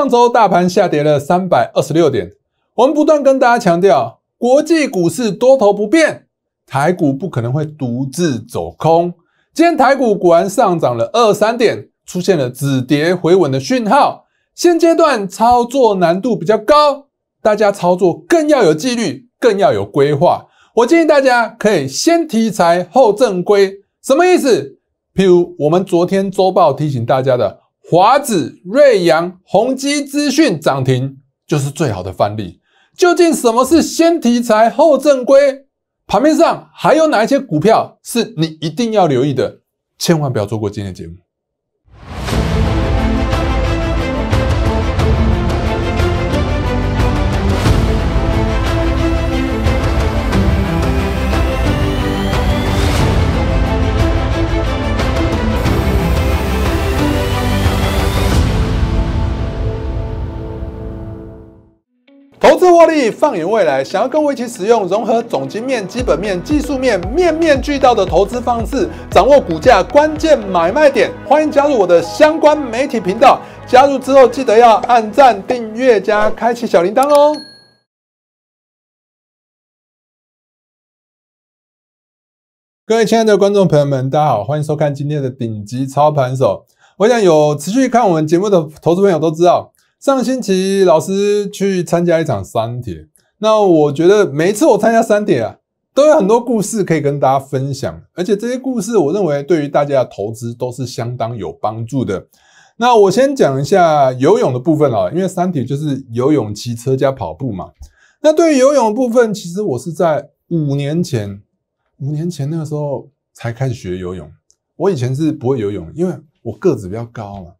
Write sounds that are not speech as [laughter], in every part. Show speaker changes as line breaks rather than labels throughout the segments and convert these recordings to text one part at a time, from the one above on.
上周大盘下跌了三百二十六点，我们不断跟大家强调，国际股市多头不变，台股不可能会独自走空。今天台股果然上涨了二三点，出现了止跌回稳的讯号。现阶段操作难度比较高，大家操作更要有纪律，更要有规划。我建议大家可以先题材后正规，什么意思？譬如我们昨天周报提醒大家的。华子、瑞阳、宏基资讯涨停，就是最好的范例。究竟什么是先题材后正规？盘面上还有哪一些股票是你一定要留意的？千万不要错过今天的节目。获利。放眼未来，想要跟我一起使用融合总经面、基本面、技术面，面面俱到的投资方式，掌握股价关键买卖点，欢迎加入我的相关媒体频道。加入之后，记得要按赞、订阅加开启小铃铛哦。各位亲爱的观众朋友们，大家好，欢迎收看今天的顶级操盘手。我想有持续看我们节目的投资朋友都知道。上星期老师去参加一场三铁，那我觉得每一次我参加三铁啊，都有很多故事可以跟大家分享，而且这些故事我认为对于大家的投资都是相当有帮助的。那我先讲一下游泳的部分啊，因为三铁就是游泳、骑车加跑步嘛。那对于游泳部分，其实我是在五年前，五年前那个时候才开始学游泳。我以前是不会游泳，因为我个子比较高嘛，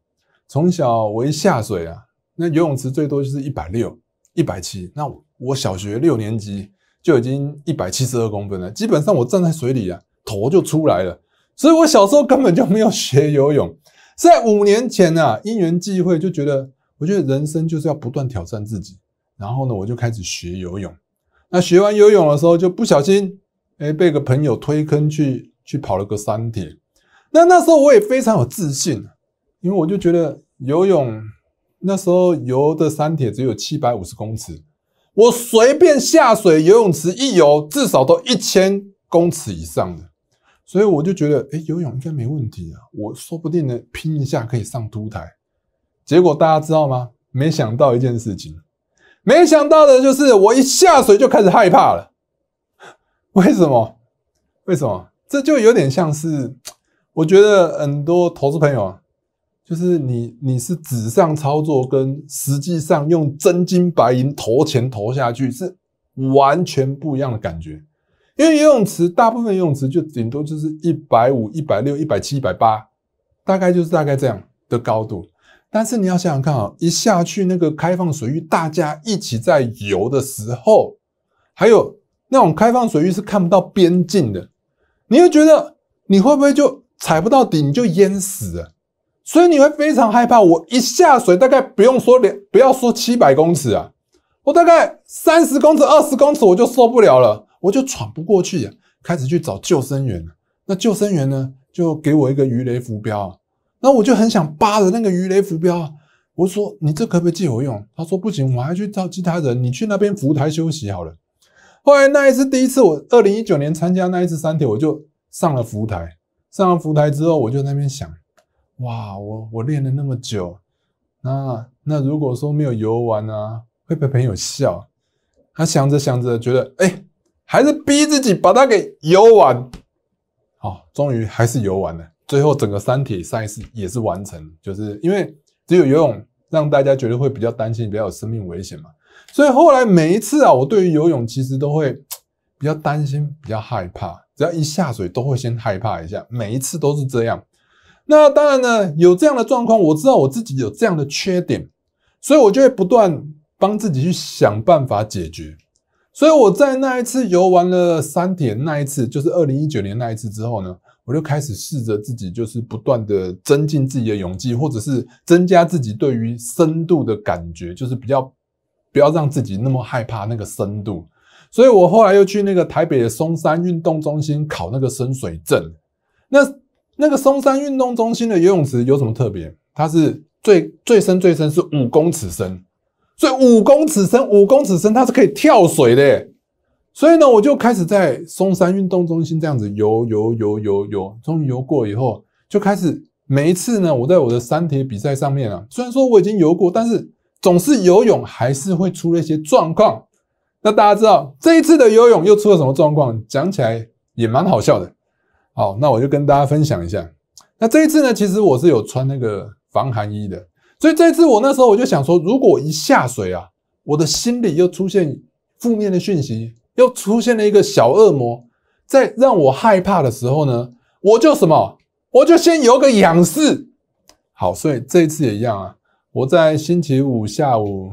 从小我一下水啊。那游泳池最多就是一百六、一百七，那我小学六年级就已经一百七十二公分了，基本上我站在水里啊，头就出来了，所以我小时候根本就没有学游泳。在五年前呢，因缘际会就觉得，我觉得人生就是要不断挑战自己，然后呢，我就开始学游泳。那学完游泳的时候，就不小心，哎，被个朋友推坑去，去跑了个三铁。那那时候我也非常有自信，因为我就觉得游泳。那时候游的山铁只有七百五十公尺，我随便下水游泳池一游，至少都一千公尺以上的，所以我就觉得，哎，游泳应该没问题啊，我说不定呢拼一下可以上凸台。结果大家知道吗？没想到一件事情，没想到的就是我一下水就开始害怕了。[laughs] 为什么？为什么？这就有点像是，我觉得很多投资朋友啊。就是你，你是纸上操作，跟实际上用真金白银投钱投下去是完全不一样的感觉。因为游泳池大部分游泳池就顶多就是一百五、一百六、一百七、一百八，大概就是大概这样的高度。但是你要想想看啊，一下去那个开放水域，大家一起在游的时候，还有那种开放水域是看不到边境的，你会觉得你会不会就踩不到底，你就淹死了。所以你会非常害怕，我一下水大概不用说两，不要说七百公尺啊，我大概三十公尺、二十公尺我就受不了了，我就喘不过去，开始去找救生员。那救生员呢，就给我一个鱼雷浮标，那我就很想扒着那个鱼雷浮标，我说你这可不可以借我用？他说不行，我还去找其他人，你去那边浮台休息好了。后来那一次第一次我二零一九年参加那一次三铁，我就上了浮台，上了浮台之后我就那边想。哇，我我练了那么久，那那如果说没有游完啊，会被朋友笑。他想着想着，觉得哎，还是逼自己把它给游完。好，终于还是游完了。最后整个三铁赛事也是完成，就是因为只有游泳让大家觉得会比较担心，比较有生命危险嘛。所以后来每一次啊，我对于游泳其实都会比较担心，比较害怕。只要一下水都会先害怕一下，每一次都是这样。那当然呢，有这样的状况，我知道我自己有这样的缺点，所以我就会不断帮自己去想办法解决。所以我在那一次游完了山天，那一次，就是二零一九年那一次之后呢，我就开始试着自己就是不断的增进自己的勇气，或者是增加自己对于深度的感觉，就是比较不要让自己那么害怕那个深度。所以我后来又去那个台北的松山运动中心考那个深水证，那。那个嵩山运动中心的游泳池有什么特别？它是最最深最深是五公尺深，所以五公尺深五公尺深，它是可以跳水的。所以呢，我就开始在嵩山运动中心这样子游游游游游，终于游过以后，就开始每一次呢，我在我的三铁比赛上面啊，虽然说我已经游过，但是总是游泳还是会出了一些状况。那大家知道这一次的游泳又出了什么状况？讲起来也蛮好笑的。好，那我就跟大家分享一下。那这一次呢，其实我是有穿那个防寒衣的，所以这一次我那时候我就想说，如果一下水啊，我的心里又出现负面的讯息，又出现了一个小恶魔，在让我害怕的时候呢，我就什么，我就先游个仰式，好。所以这一次也一样啊，我在星期五下午，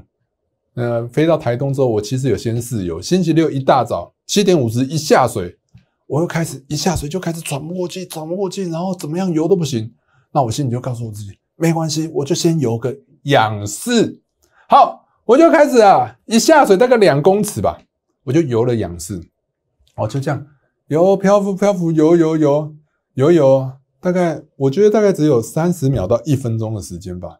呃，飞到台东之后，我其实有先试游，星期六一大早七点五十一下水。我又开始一下水就开始喘不过气，喘不过气，然后怎么样游都不行。那我心里就告诉我自己，没关系，我就先游个仰式。好，我就开始啊，一下水大概两公尺吧，我就游了仰式。哦，就这样游漂浮漂浮游游游游游，大概我觉得大概只有三十秒到一分钟的时间吧，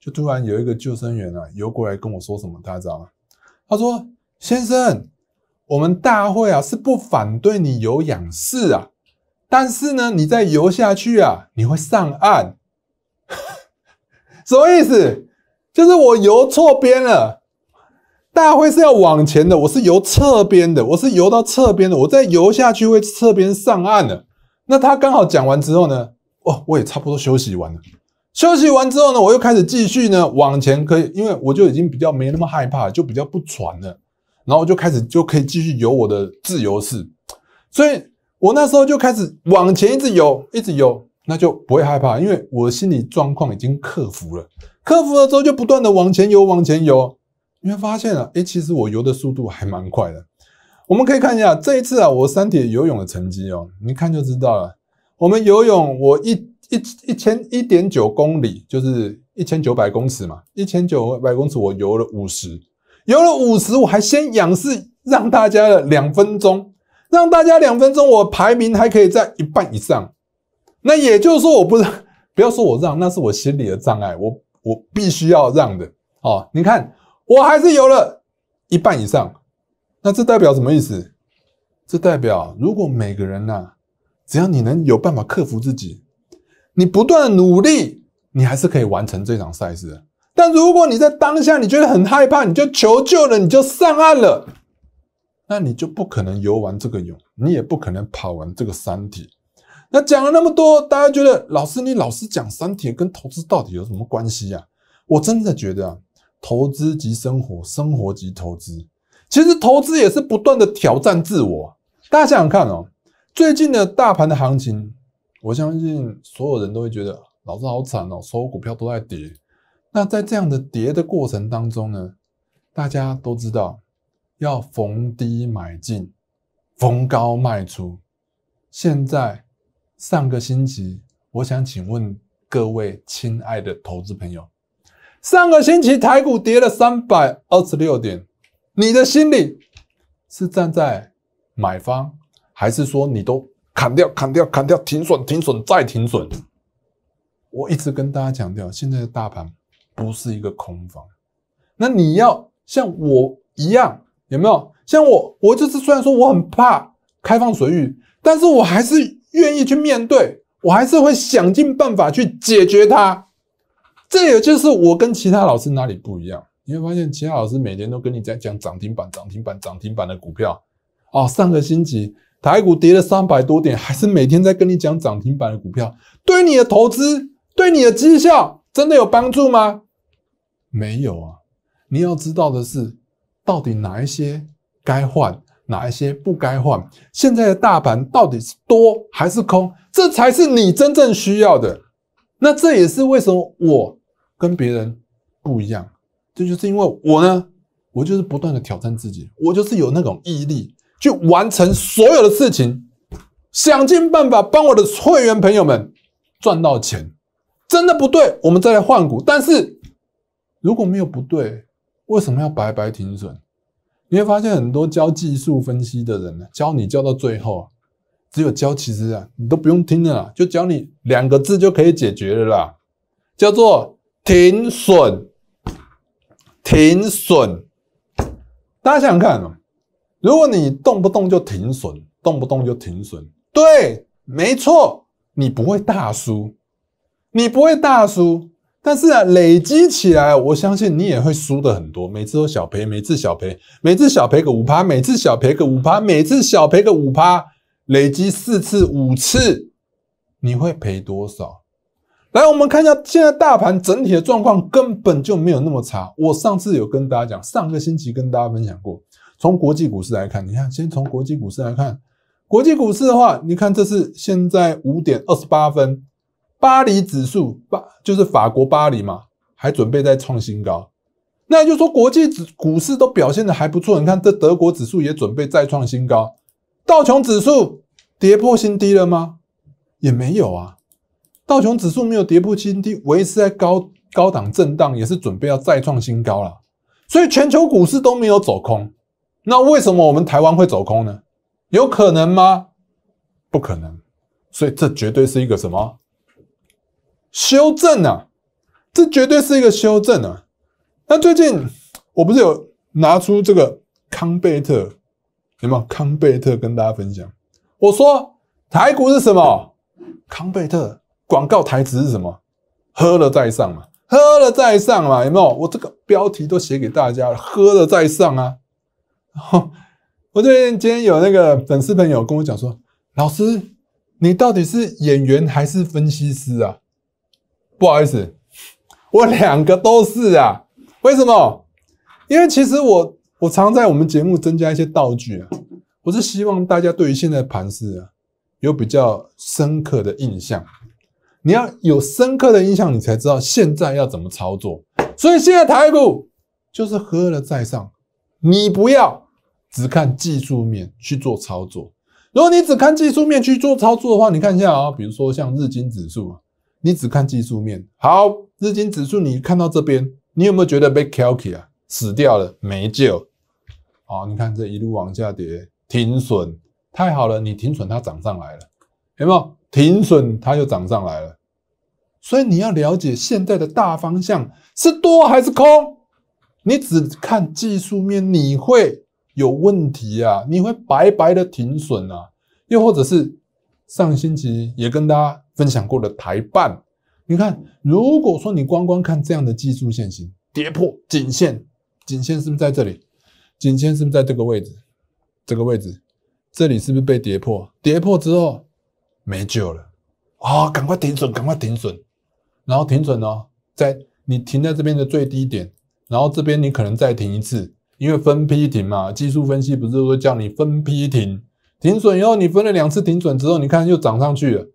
就突然有一个救生员啊游过来跟我说什么，大家知道吗？他说：“先生。”我们大会啊是不反对你有仰式啊，但是呢，你再游下去啊，你会上岸。[laughs] 什么意思？就是我游错边了。大会是要往前的，我是游侧边的，我是游到侧边的，我再游下去会侧边上岸的。那他刚好讲完之后呢，哦，我也差不多休息完了。休息完之后呢，我又开始继续呢往前，可以，因为我就已经比较没那么害怕，就比较不喘了。然后我就开始就可以继续游我的自由式，所以我那时候就开始往前一直游，一直游，那就不会害怕，因为我的心理状况已经克服了。克服了之后，就不断的往前游，往前游。你会发现啊，诶，其实我游的速度还蛮快的。我们可以看一下这一次啊，我三铁游泳的成绩哦，你看就知道了。我们游泳，我一一一千一点九公里，就是一千九百公尺嘛，一千九百公尺我游了五十。游了五十我还先仰视，让大家了两分钟，让大家两分钟，我排名还可以在一半以上。那也就是说，我不是 [laughs] 不要说我让，那是我心里的障碍，我我必须要让的。哦，你看，我还是游了一半以上。那这代表什么意思？这代表如果每个人呐，只要你能有办法克服自己，你不断努力，你还是可以完成这场赛事。的。但如果你在当下你觉得很害怕，你就求救了，你就上岸了，那你就不可能游完这个泳，你也不可能跑完这个山体。那讲了那么多，大家觉得老师，你老是讲山体跟投资到底有什么关系呀？我真的觉得啊，投资即生活，生活即投资。其实投资也是不断的挑战自我。大家想想看哦，最近的大盘的行情，我相信所有人都会觉得老师好惨哦，所有股票都在跌。那在这样的跌的过程当中呢，大家都知道要逢低买进，逢高卖出。现在上个星期，我想请问各位亲爱的投资朋友，上个星期台股跌了三百二十六点，你的心里是站在买方，还是说你都砍掉、砍掉、砍掉，停损、停损、再停损？我一直跟大家强调，现在的大盘。不是一个空房，那你要像我一样，有没有像我？我就是虽然说我很怕开放水域，但是我还是愿意去面对，我还是会想尽办法去解决它。这也就是我跟其他老师哪里不一样。你会发现，其他老师每天都跟你在讲涨停板、涨停板、涨停板的股票哦，上个星期台股跌了三百多点，还是每天在跟你讲涨停板的股票，对你的投资、对你的绩效真的有帮助吗？没有啊！你要知道的是，到底哪一些该换，哪一些不该换？现在的大盘到底是多还是空？这才是你真正需要的。那这也是为什么我跟别人不一样，这就是因为我呢，我就是不断的挑战自己，我就是有那种毅力去完成所有的事情，想尽办法帮我的会员朋友们赚到钱。真的不对，我们再来换股，但是。如果没有不对，为什么要白白停损？你会发现很多教技术分析的人呢，教你教到最后啊，只有教其实啊，你都不用听了，就教你两个字就可以解决了啦，叫做停损，停损。大家想想看哦，如果你动不动就停损，动不动就停损，对，没错，你不会大输，你不会大输。但是啊，累积起来，我相信你也会输的很多。每次都小赔，每次小赔，每次小赔个五趴，每次小赔个五趴，每次小赔个五趴，累积四次五次，你会赔多少？来，我们看一下现在大盘整体的状况，根本就没有那么差。我上次有跟大家讲，上个星期跟大家分享过。从国际股市来看，你看，先从国际股市来看，国际股市的话，你看这是现在五点二十八分。巴黎指数，巴就是法国巴黎嘛，还准备再创新高。那也就是说，国际指股市都表现的还不错。你看，这德国指数也准备再创新高。道琼指数跌破新低了吗？也没有啊。道琼指数没有跌破新低，维持在高高档震荡，也是准备要再创新高了。所以全球股市都没有走空。那为什么我们台湾会走空呢？有可能吗？不可能。所以这绝对是一个什么？修正啊，这绝对是一个修正啊。那最近我不是有拿出这个康贝特，有没有康贝特跟大家分享？我说台股是什么？康贝特广告台词是什么？喝了再上嘛，喝了再上嘛，有没有？我这个标题都写给大家了，喝了再上啊。然 [laughs] 后我最近今天有那个粉丝朋友跟我讲说，老师你到底是演员还是分析师啊？不好意思，我两个都是啊。为什么？因为其实我我常在我们节目增加一些道具啊，我是希望大家对于现在盘势啊有比较深刻的印象。你要有深刻的印象，你才知道现在要怎么操作。所以现在台股就是喝了再上，你不要只看技术面去做操作。如果你只看技术面去做操作的话，你看一下啊，比如说像日经指数啊。你只看技术面，好，日经指数，你看到这边，你有没有觉得被 k a l k y 啊死掉了，没救？好，你看这一路往下跌，停损，太好了，你停损它涨上来了，有没有？停损它又涨上来了，所以你要了解现在的大方向是多还是空，你只看技术面你会有问题啊，你会白白的停损啊，又或者是。上星期也跟大家分享过的台办，你看，如果说你光光看这样的技术线型，跌破颈线，颈线是不是在这里？颈线是不是在这个位置？这个位置，这里是不是被跌破？跌破之后没救了，啊，赶快停损，赶快停损，然后停损哦，在你停在这边的最低点，然后这边你可能再停一次，因为分批停嘛，技术分析不是会叫你分批停？停损以后，你分了两次停损之后，你看又涨上去了，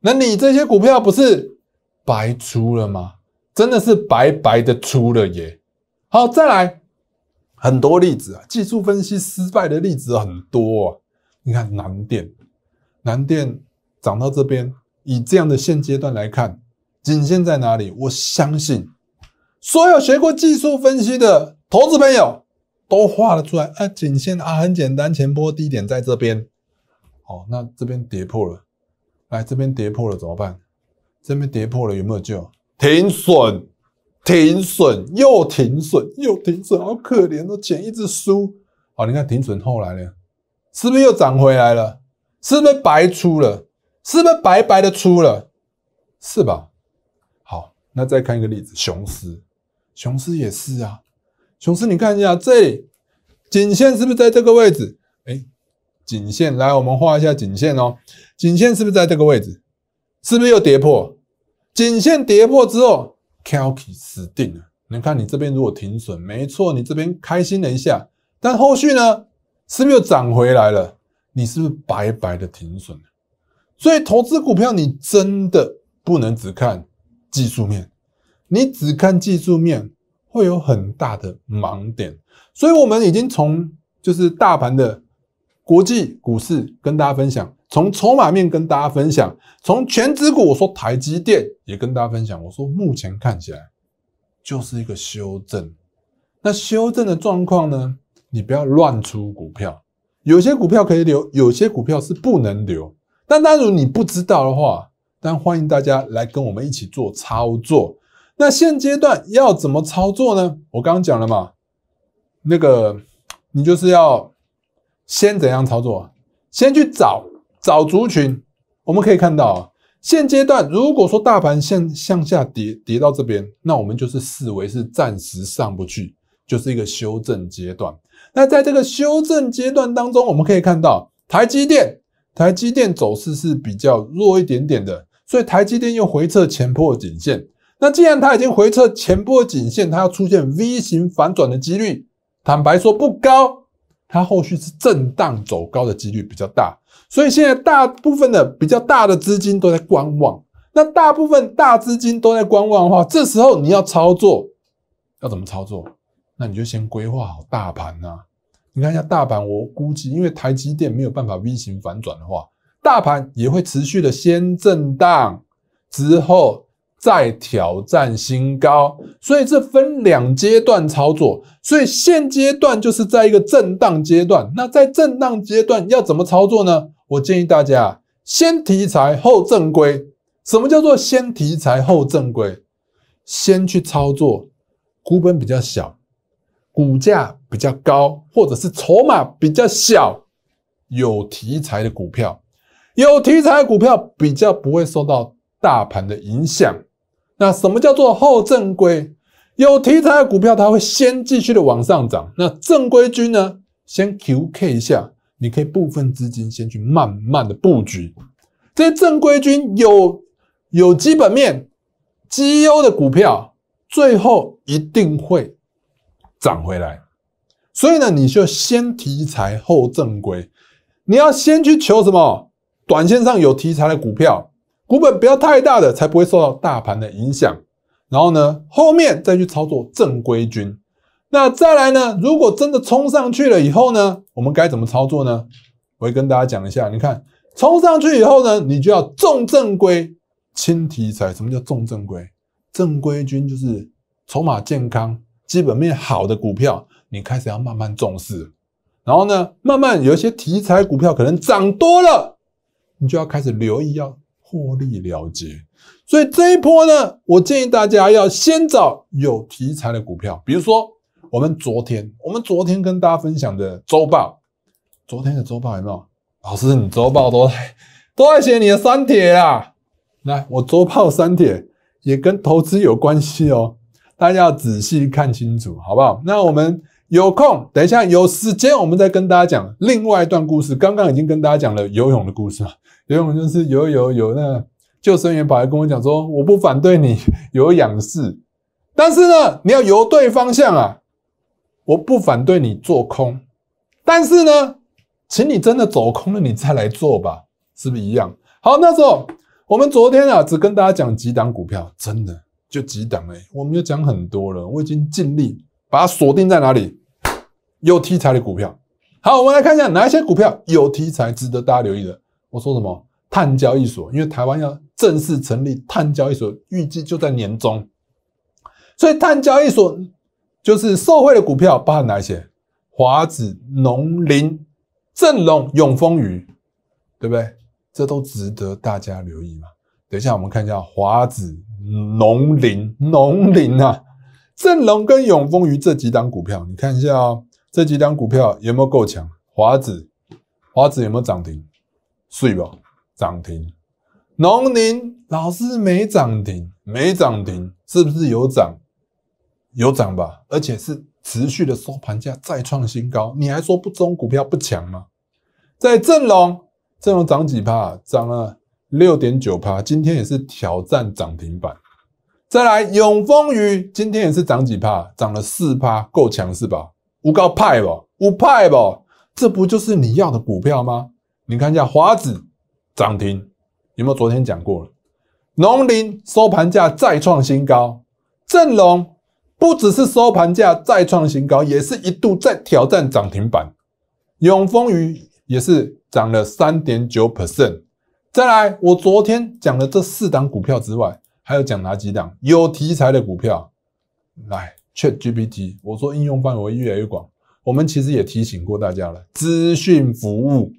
那你这些股票不是白出了吗？真的是白白的出了耶！好，再来很多例子啊，技术分析失败的例子很多啊。你看南电，南电涨到这边，以这样的现阶段来看，仅限在哪里？我相信所有学过技术分析的投资朋友。都画了出来啊，颈线啊，很简单，前波低点在这边，哦，那这边跌破了，来这边跌破了怎么办？这边跌破了有没有救？停损，停损又停损又停损，好可怜哦，钱一直输，哦，你看停损后来呢，是不是又涨回来了？是不是白出了？是不是白白的出了？是吧？好，那再看一个例子，雄狮，雄狮也是啊。琼斯，你看一下这颈线是不是在这个位置？哎，颈线，来，我们画一下颈线哦。颈线是不是在这个位置？是不是又跌破？颈线跌破之后 c a l k i 死定了。你看，你这边如果停损，没错，你这边开心了一下，但后续呢，是不是又涨回来了？你是不是白白的停损了？所以，投资股票，你真的不能只看技术面，你只看技术面。会有很大的盲点，所以我们已经从就是大盘的国际股市跟大家分享，从筹码面跟大家分享，从全指股我说台积电也跟大家分享。我说目前看起来就是一个修正，那修正的状况呢，你不要乱出股票，有些股票可以留，有些股票是不能留。但假如你不知道的话，但欢迎大家来跟我们一起做操作。那现阶段要怎么操作呢？我刚刚讲了嘛，那个你就是要先怎样操作？先去找找族群。我们可以看到啊，现阶段如果说大盘向向下跌跌到这边，那我们就是视为是暂时上不去，就是一个修正阶段。那在这个修正阶段当中，我们可以看到台积电，台积电走势是比较弱一点点的，所以台积电又回撤前破颈线。那既然它已经回撤前波颈线，它要出现 V 型反转的几率，坦白说不高，它后续是震荡走高的几率比较大。所以现在大部分的比较大的资金都在观望。那大部分大资金都在观望的话，这时候你要操作，要怎么操作？那你就先规划好大盘啊。你看一下大盘，我估计因为台积电没有办法 V 型反转的话，大盘也会持续的先震荡之后。再挑战新高，所以这分两阶段操作。所以现阶段就是在一个震荡阶段。那在震荡阶段要怎么操作呢？我建议大家先题材后正规。什么叫做先题材后正规？先去操作股本比较小、股价比较高或者是筹码比较小、有题材的股票。有题材的股票比较不会受到大盘的影响。那什么叫做后正规？有题材的股票，它会先继续的往上涨。那正规军呢，先 QK 一下，你可以部分资金先去慢慢的布局。这些正规军有有基本面绩优的股票，最后一定会涨回来。所以呢，你就先题材后正规。你要先去求什么？短线上有题材的股票。股本不要太大的，才不会受到大盘的影响。然后呢，后面再去操作正规军。那再来呢？如果真的冲上去了以后呢，我们该怎么操作呢？我会跟大家讲一下。你看，冲上去以后呢，你就要重正规、轻题材。什么叫重正规？正规军就是筹码健康、基本面好的股票，你开始要慢慢重视。然后呢，慢慢有一些题材股票可能涨多了，你就要开始留意要获利了结，所以这一波呢，我建议大家要先找有题材的股票，比如说我们昨天，我们昨天跟大家分享的周报，昨天的周报有没有？老师，你周报都 [laughs] 都在写你的三帖啊？来，我周报三帖也跟投资有关系哦，大家要仔细看清楚，好不好？那我们。有空等一下，有时间我们再跟大家讲另外一段故事。刚刚已经跟大家讲了游泳的故事啊，游泳就是游游游。那救生员跑来跟我讲说：“我不反对你有仰视，但是呢，你要游对方向啊。”我不反对你做空，但是呢，请你真的走空了，你再来做吧，是不是一样？好，那时候我们昨天啊，只跟大家讲几档股票，真的就几档哎，我们又讲很多了。我已经尽力把它锁定在哪里。有题材的股票，好，我们来看一下哪一些股票有题材值得大家留意的。我说什么？碳交易所，因为台湾要正式成立碳交易所，预计就在年中，所以碳交易所就是受惠的股票，包含哪一些？华子、农林、正隆、永丰鱼，对不对？这都值得大家留意嘛？等一下，我们看一下华子、农林、农林啊，正隆跟永丰鱼这几档股票，你看一下哦。这几张股票有没有够强？华子，华子有没有涨停？睡吧，涨停。农林老师没涨停，没涨停，是不是有涨？有涨吧，而且是持续的收盘价再创新高。你还说不中股票不强吗？在振隆，振隆涨几趴？涨了六点九趴，今天也是挑战涨停板。再来永丰宇，今天也是涨几帕？涨了四趴，够强是吧？无高派不，五派不，这不就是你要的股票吗？你看一下华子涨停，有没有？昨天讲过了，农林收盘价再创新高，振隆不只是收盘价再创新高，也是一度在挑战涨停板，永丰鱼也是涨了三点九 percent。再来，我昨天讲的这四档股票之外，还有讲哪几档有题材的股票？来。ChatGPT，我说应用范围越来越广。我们其实也提醒过大家了，资讯服务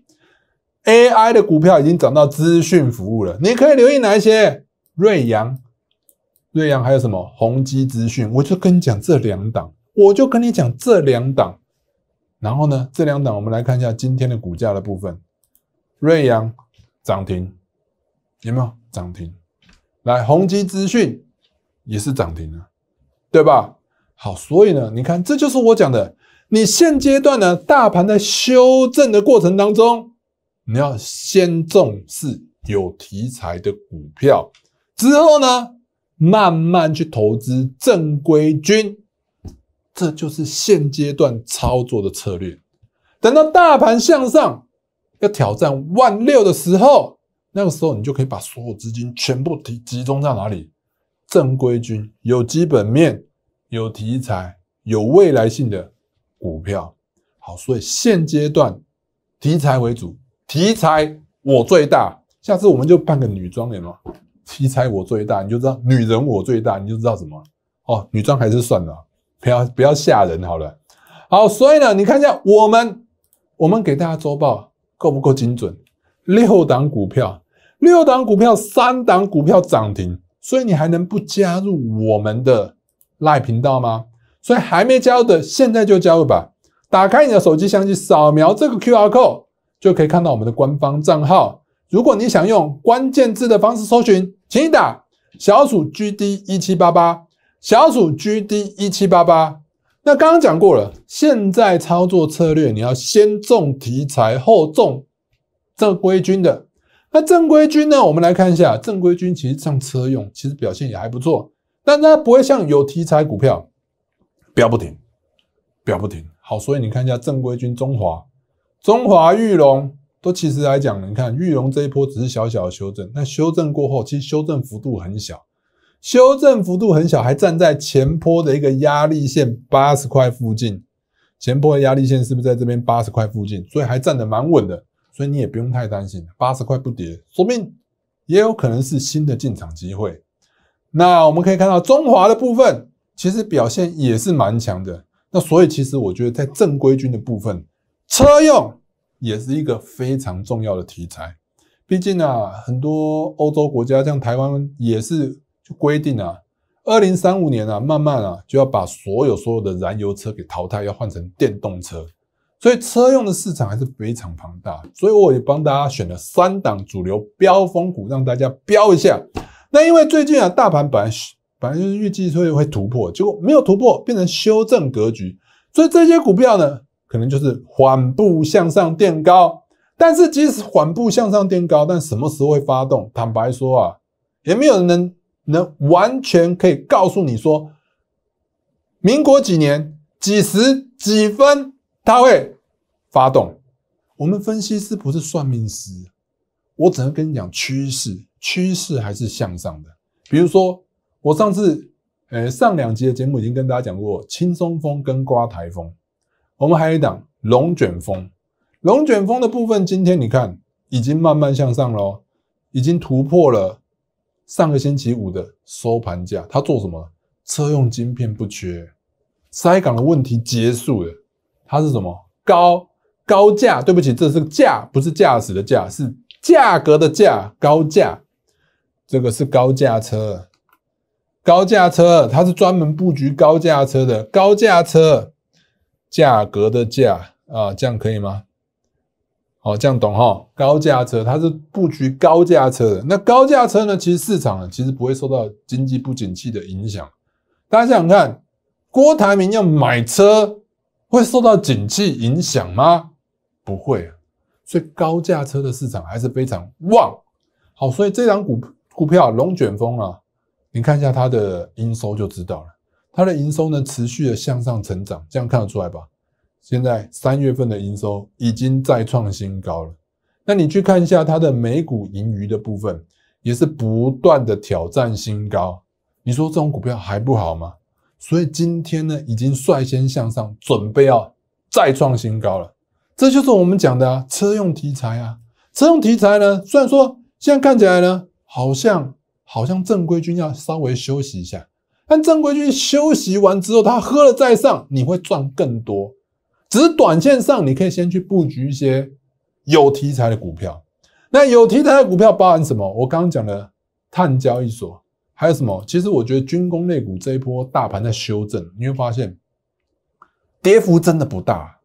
AI 的股票已经涨到资讯服务了。你可以留意哪一些？瑞阳、瑞阳还有什么？宏基资讯，我就跟你讲这两档，我就跟你讲这两档。然后呢，这两档我们来看一下今天的股价的部分。瑞阳涨停，有没有涨停？来，宏基资讯也是涨停了，对吧？好，所以呢，你看，这就是我讲的，你现阶段呢，大盘在修正的过程当中，你要先重视有题材的股票，之后呢，慢慢去投资正规军，这就是现阶段操作的策略。等到大盘向上要挑战万六的时候，那个时候你就可以把所有资金全部集集中在哪里？正规军有基本面。有题材、有未来性的股票，好，所以现阶段题材为主。题材我最大，下次我们就办个女装脸喽。题材我最大，你就知道女人我最大，你就知道什么哦。女装还是算了，不要不要吓人好了。好，所以呢，你看一下我们，我们给大家周报够不够精准？六档股票，六档股票，三档股票涨停，所以你还能不加入我们的？Live 频道吗？所以还没加入的，现在就加入吧！打开你的手机相机，扫描这个 Q R code 就可以看到我们的官方账号。如果你想用关键字的方式搜寻，请打“小鼠 GD 一七八八”，小鼠 GD 一七八八。那刚刚讲过了，现在操作策略你要先重题材，后重正规军的。那正规军呢？我们来看一下，正规军其实上车用，其实表现也还不错。但它不会像有题材股票，飙不停，飙不停。好，所以你看一下正规军中华、中华玉龙，都其实来讲，你看玉龙这一波只是小小的修正，那修正过后，其实修正幅度很小，修正幅度很小，还站在前坡的一个压力线八十块附近，前坡的压力线是不是在这边八十块附近？所以还站得蛮稳的，所以你也不用太担心，八十块不跌，说明也有可能是新的进场机会。那我们可以看到，中华的部分其实表现也是蛮强的。那所以其实我觉得，在正规军的部分，车用也是一个非常重要的题材。毕竟啊，很多欧洲国家像台湾也是就规定啊，二零三五年啊，慢慢啊就要把所有所有的燃油车给淘汰，要换成电动车。所以车用的市场还是非常庞大。所以我也帮大家选了三档主流标风股，让大家标一下。那因为最近啊，大盘本来本来就是预计会会突破，结果没有突破，变成修正格局，所以这些股票呢，可能就是缓步向上垫高。但是即使缓步向上垫高，但什么时候会发动？坦白说啊，也没有人能能完全可以告诉你说，民国几年几时几分它会发动。我们分析师不是算命师，我只能跟你讲趋势。趋势还是向上的，比如说我上次，呃，上两集的节目已经跟大家讲过，轻松风跟刮台风，我们还有一档龙卷风，龙卷风的部分今天你看已经慢慢向上喽，已经突破了上个星期五的收盘价。它做什么？车用晶片不缺，塞港的问题结束了。它是什么？高高价？对不起，这是价，不是驾驶的价，是价格的价，高价。这个是高价车，高价车，它是专门布局高价车的。高价车，价格的价啊，这样可以吗？好，这样懂哈。高价车，它是布局高价车的。那高价车呢？其实市场其实不会受到经济不景气的影响。大家想想看，郭台铭要买车，会受到景气影响吗？不会。所以高价车的市场还是非常旺。好，所以这张股。股票龙卷风啊，你看一下它的营收就知道了。它的营收呢，持续的向上成长，这样看得出来吧？现在三月份的营收已经再创新高了。那你去看一下它的每股盈余的部分，也是不断的挑战新高。你说这种股票还不好吗？所以今天呢，已经率先向上，准备要再创新高了。这就是我们讲的车用题材啊。车用题材呢，虽然说现在看起来呢，好像好像正规军要稍微休息一下，但正规军休息完之后，他喝了再上，你会赚更多。只是短线上，你可以先去布局一些有题材的股票。那有题材的股票包含什么？我刚刚讲的碳交易所，还有什么？其实我觉得军工类股这一波大盘在修正，你会发现跌幅真的不大，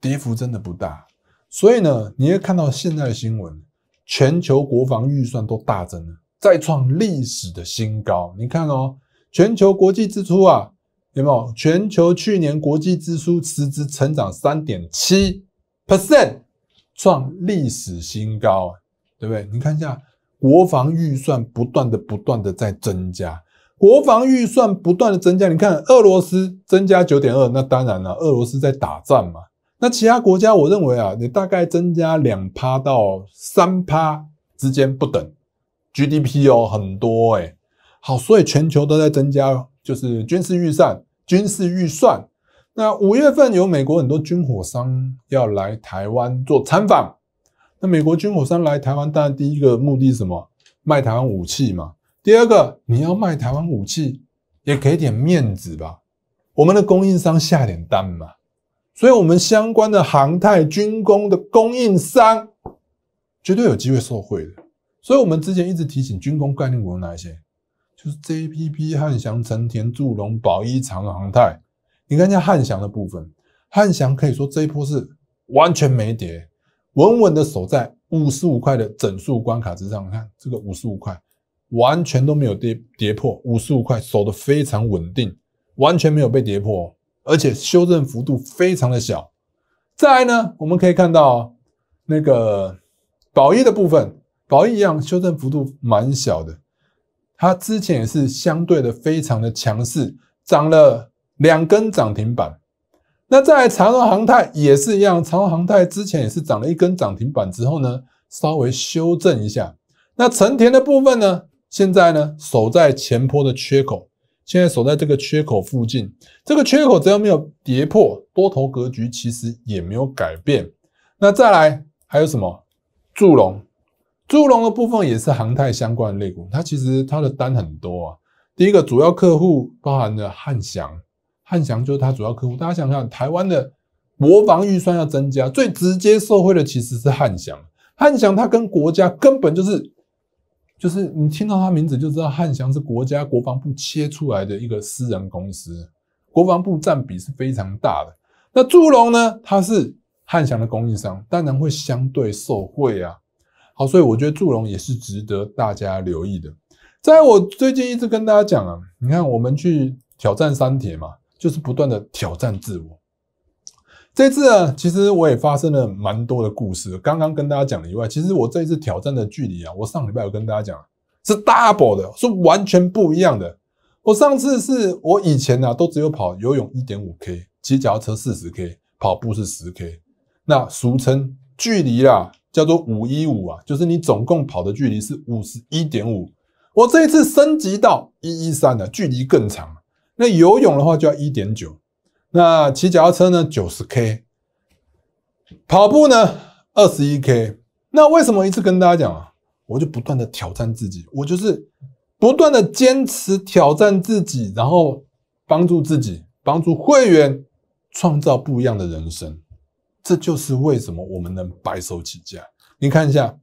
跌幅真的不大。所以呢，你会看到现在的新闻。全球国防预算都大增了，再创历史的新高。你看哦，全球国际支出啊，有没有？全球去年国际支出实质成长三点七 percent，创历史新高，对不对？你看一下，国防预算不断的、不断的在增加，国防预算不断的增加。你看俄罗斯增加九点二，那当然了，俄罗斯在打仗嘛。那其他国家，我认为啊，你大概增加两趴到三趴之间不等，GDP 哦很多哎，好，所以全球都在增加，就是军事预算，军事预算。那五月份有美国很多军火商要来台湾做参访，那美国军火商来台湾，当然第一个目的什么？卖台湾武器嘛。第二个，你要卖台湾武器，也给点面子吧，我们的供应商下点单嘛。所以，我们相关的航太军工的供应商绝对有机会受惠的。所以，我们之前一直提醒军工概念股有哪些，就是 JPP、汉翔、成田、祝龙、宝一、长航太。你看一下汉翔的部分，汉翔可以说这一波是完全没跌，稳稳的守在五十五块的整数关卡之上。你看这个五十五块，完全都没有跌跌破五十五块，守得非常稳定，完全没有被跌破。而且修正幅度非常的小，再来呢，我们可以看到那个宝一的部分，宝一一样修正幅度蛮小的，它之前也是相对的非常的强势，涨了两根涨停板。那在长隆航太也是一样，长隆航太之前也是涨了一根涨停板之后呢，稍微修正一下。那成田的部分呢，现在呢守在前坡的缺口。现在守在这个缺口附近，这个缺口只要没有跌破，多头格局其实也没有改变。那再来还有什么？祝融，祝融的部分也是航太相关的类股，它其实它的单很多啊。第一个主要客户包含了汉翔，汉翔就是它主要客户。大家想想，台湾的国防预算要增加，最直接受惠的其实是汉翔，汉翔它跟国家根本就是。就是你听到他名字就知道汉翔是国家国防部切出来的一个私人公司，国防部占比是非常大的。那祝龙呢？他是汉翔的供应商，当然会相对受惠啊。好，所以我觉得祝龙也是值得大家留意的。在我最近一直跟大家讲啊，你看我们去挑战三铁嘛，就是不断的挑战自我。这次啊，其实我也发生了蛮多的故事。刚刚跟大家讲了以外，其实我这一次挑战的距离啊，我上礼拜有跟大家讲，是 double 的，是完全不一样的。我上次是我以前呢，都只有跑游泳一点五 k，骑脚车四十 k，跑步是十 k，那俗称距离啦，叫做五一五啊，就是你总共跑的距离是五十一点五。我这一次升级到一一三了，距离更长。那游泳的话就要一点九。那骑脚踏车呢？九十 K，跑步呢？二十一 K。那为什么一次跟大家讲啊？我就不断的挑战自己，我就是不断的坚持挑战自己，然后帮助自己，帮助会员创造不一样的人生。这就是为什么我们能白手起家。你看一下，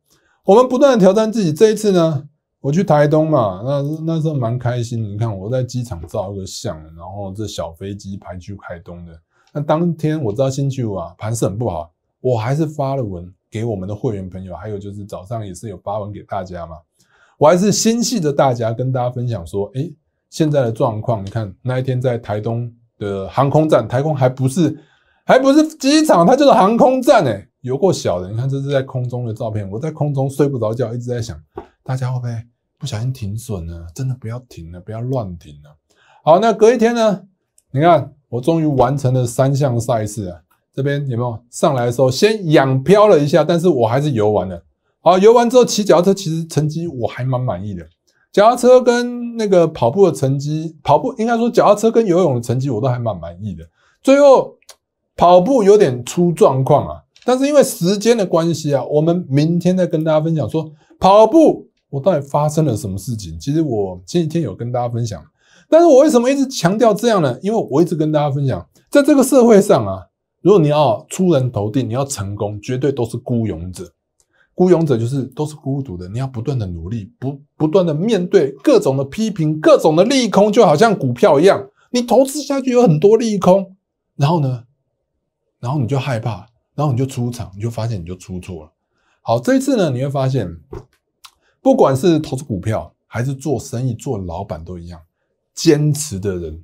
我们不断的挑战自己，这一次呢？我去台东嘛，那那时候蛮开心。你看我在机场照一个相，然后这小飞机盘去台东的。那当天我知道星期五啊盘是很不好，我还是发了文给我们的会员朋友，还有就是早上也是有发文给大家嘛，我还是心系着大家，跟大家分享说，哎，现在的状况，你看那一天在台东的航空站，台空还不是还不是机场，它就是航空站哎，有过小的。你看这是在空中的照片，我在空中睡不着觉，一直在想。大家会不会不小心停损呢？真的不要停了，不要乱停了。好，那隔一天呢？你看，我终于完成了三项赛事啊。这边有没有上来的时候先仰漂了一下，但是我还是游完了。好，游完之后骑脚踏车，其实成绩我还蛮满意的。脚踏车跟那个跑步的成绩，跑步应该说脚踏车跟游泳的成绩我都还蛮满意的。最后跑步有点出状况啊，但是因为时间的关系啊，我们明天再跟大家分享说跑步。我到底发生了什么事情？其实我前几天有跟大家分享，但是我为什么一直强调这样呢？因为我一直跟大家分享，在这个社会上啊，如果你要出人头地，你要成功，绝对都是孤勇者。孤勇者就是都是孤独的，你要不断的努力，不不断的面对各种的批评，各种的利空，就好像股票一样，你投资下去有很多利空，然后呢，然后你就害怕，然后你就出场，你就发现你就出错了。好，这一次呢，你会发现。不管是投资股票还是做生意、做老板都一样，坚持的人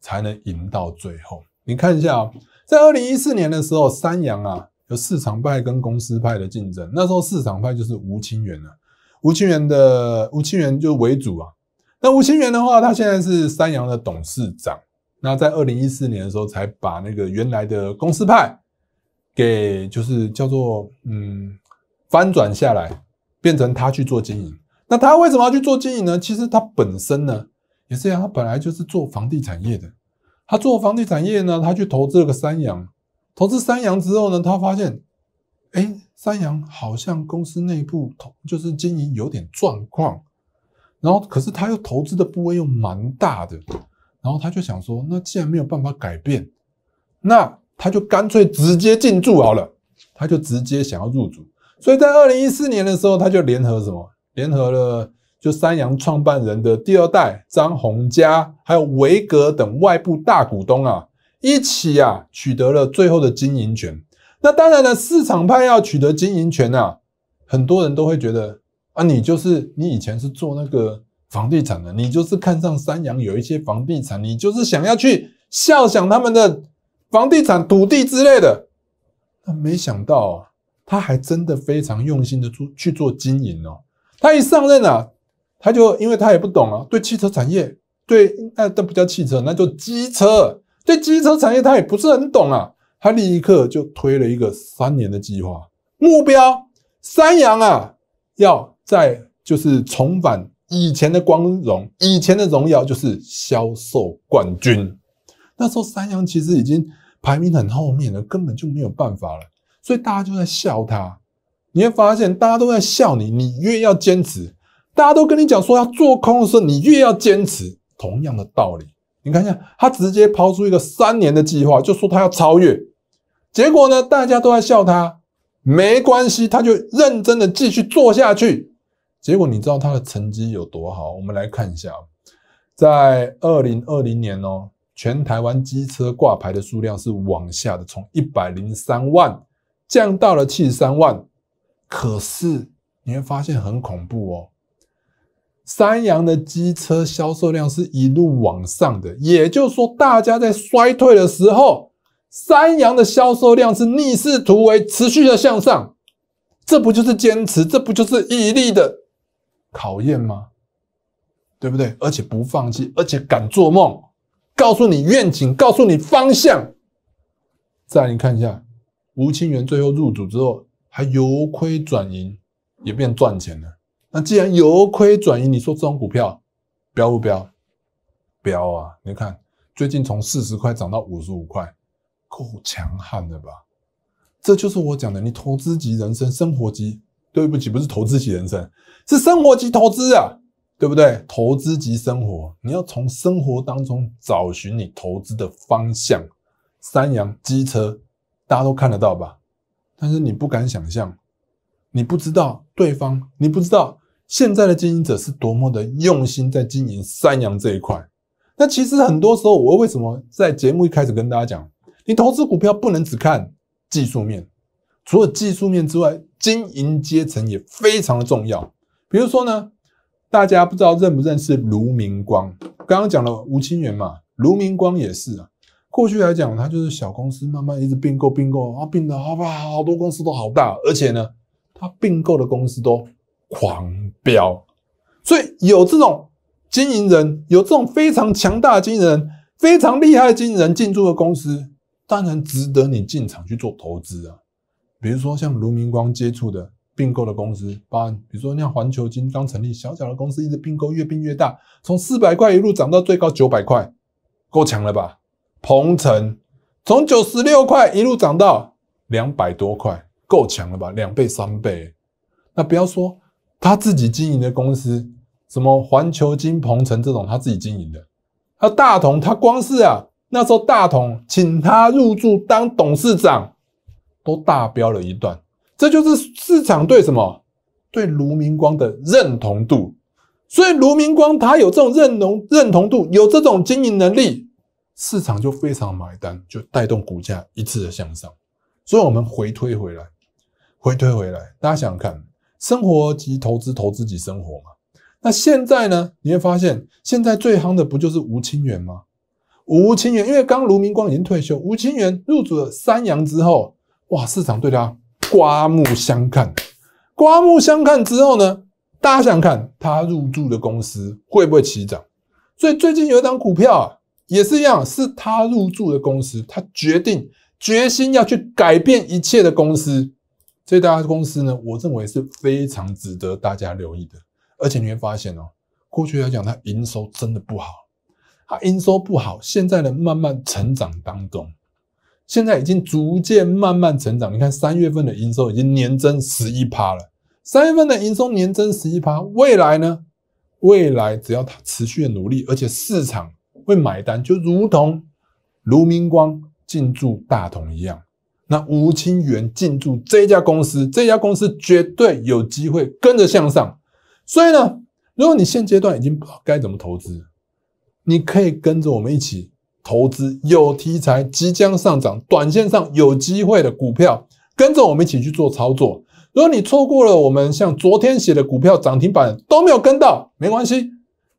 才能赢到最后。你看一下，在二零一四年的时候，三洋啊有市场派跟公司派的竞争，那时候市场派就是吴清源了，吴清源的吴清源就为主啊。那吴清源的话，他现在是三洋的董事长。那在二零一四年的时候，才把那个原来的公司派给就是叫做嗯翻转下来。变成他去做经营，那他为什么要去做经营呢？其实他本身呢也是这样，他本来就是做房地产业的。他做房地产业呢，他去投资了个三洋，投资三洋之后呢，他发现，哎，三洋好像公司内部投就是经营有点状况，然后可是他又投资的部位又蛮大的，然后他就想说，那既然没有办法改变，那他就干脆直接进驻好了，他就直接想要入主。所以在二零一四年的时候，他就联合什么？联合了就三洋创办人的第二代张宏佳，还有维格等外部大股东啊，一起啊取得了最后的经营权。那当然了，市场派要取得经营权啊，很多人都会觉得啊，你就是你以前是做那个房地产的，你就是看上三洋有一些房地产，你就是想要去效仿他们的房地产土地之类的。那没想到。他还真的非常用心的做去做经营哦。他一上任啊，他就因为他也不懂啊，对汽车产业，对那都不叫汽车，那就机车，对机车产业他也不是很懂啊。他立刻就推了一个三年的计划，目标三阳啊，要在就是重返以前的光荣，以前的荣耀就是销售冠军。那时候三阳其实已经排名很后面了，根本就没有办法了。所以大家就在笑他，你会发现大家都在笑你，你越要坚持，大家都跟你讲说要做空的时候，你越要坚持。同样的道理，你看一下，他直接抛出一个三年的计划，就说他要超越，结果呢，大家都在笑他。没关系，他就认真的继续做下去。结果你知道他的成绩有多好？我们来看一下，在二零二零年哦，全台湾机车挂牌的数量是往下的，从一百零三万。降到了七十三万，可是你会发现很恐怖哦。三洋的机车销售量是一路往上的，也就是说，大家在衰退的时候，三洋的销售量是逆势突围，持续的向上。这不就是坚持？这不就是毅力的考验吗？对不对？而且不放弃，而且敢做梦，告诉你愿景，告诉你方向。再你看一下。吴清源最后入主之后，还由亏转盈，也变赚钱了。那既然由亏转盈，你说这种股票标不标？标啊！你看最近从四十块涨到五十五块，够强悍的吧？这就是我讲的，你投资级人生，生活级。对不起，不是投资级人生，是生活级投资啊，对不对？投资级生活，你要从生活当中找寻你投资的方向。三洋机车。大家都看得到吧？但是你不敢想象，你不知道对方，你不知道现在的经营者是多么的用心在经营三洋这一块。那其实很多时候，我为什么在节目一开始跟大家讲，你投资股票不能只看技术面，除了技术面之外，经营阶层也非常的重要。比如说呢，大家不知道认不认识卢明光，刚刚讲了吴清源嘛，卢明光也是啊。过去来讲，它就是小公司，慢慢一直并购并购，啊，并的好吧，好多公司都好大，而且呢，它并购的公司都狂飙，所以有这种经营人，有这种非常强大的经营人、非常厉害的经营人进驻的公司，当然值得你进场去做投资啊。比如说像卢明光接触的并购的公司，把比如说像环球金刚成立小小的公司，一直并购越并越大，从四百块一路涨到最高九百块，够强了吧？鹏程，从九十六块一路涨到两百多块，够强了吧？两倍三倍。那不要说他自己经营的公司，什么环球金鹏程这种他自己经营的，他大同，他光是啊，那时候大同请他入驻当董事长，都大飙了一段。这就是市场对什么对卢明光的认同度。所以卢明光他有这种认同认同度，有这种经营能力。市场就非常买单，就带动股价一次的向上。所以，我们回推回来，回推回来，大家想想看，生活即投资，投资及生活嘛。那现在呢，你会发现，现在最夯的不就是吴清源吗？吴清源，因为刚卢明光已经退休，吴清源入主了三洋之后，哇，市场对他刮目相看。刮目相看之后呢，大家想想看，他入驻的公司会不会起涨？所以最近有一张股票啊。也是一样，是他入驻的公司，他决定决心要去改变一切的公司，这大家公司呢，我认为是非常值得大家留意的。而且你会发现哦，过去来讲，它营收真的不好，它营收不好，现在的慢慢成长当中，现在已经逐渐慢慢成长。你看三月份的营收已经年增十一趴了，三月份的营收年增十一趴，未来呢？未来只要它持续的努力，而且市场。会买单，就如同卢明光进驻大同一样，那吴清源进驻这家公司，这家公司绝对有机会跟着向上。所以呢，如果你现阶段已经不知道该怎么投资，你可以跟着我们一起投资有题材即将上涨、短线上有机会的股票，跟着我们一起去做操作。如果你错过了我们像昨天写的股票涨停板都没有跟到，没关系，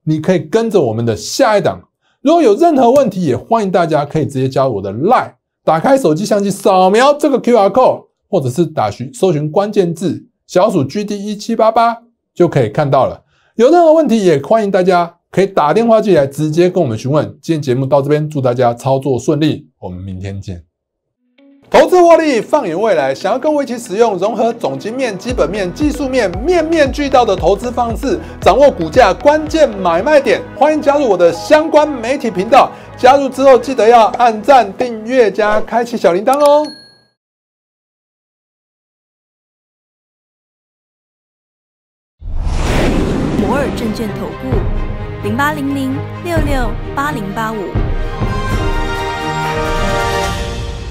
你可以跟着我们的下一档。如果有任何问题，也欢迎大家可以直接加入我的 Line，打开手机相机扫描这个 QR code，或者是打寻搜寻关键字小鼠 GD 一七八八就可以看到了。有任何问题，也欢迎大家可以打电话进来直接跟我们询问。今天节目到这边，祝大家操作顺利，我们明天见。投资获利，放眼未来。想要跟我一起使用融合总经面、基本面、技术面，面面俱到的投资方式，掌握股价关键买卖点，欢迎加入我的相关媒体频道。加入之后，记得要按赞、订阅加开启小铃铛哦。摩尔证券投顾，零八零零六六八零八五。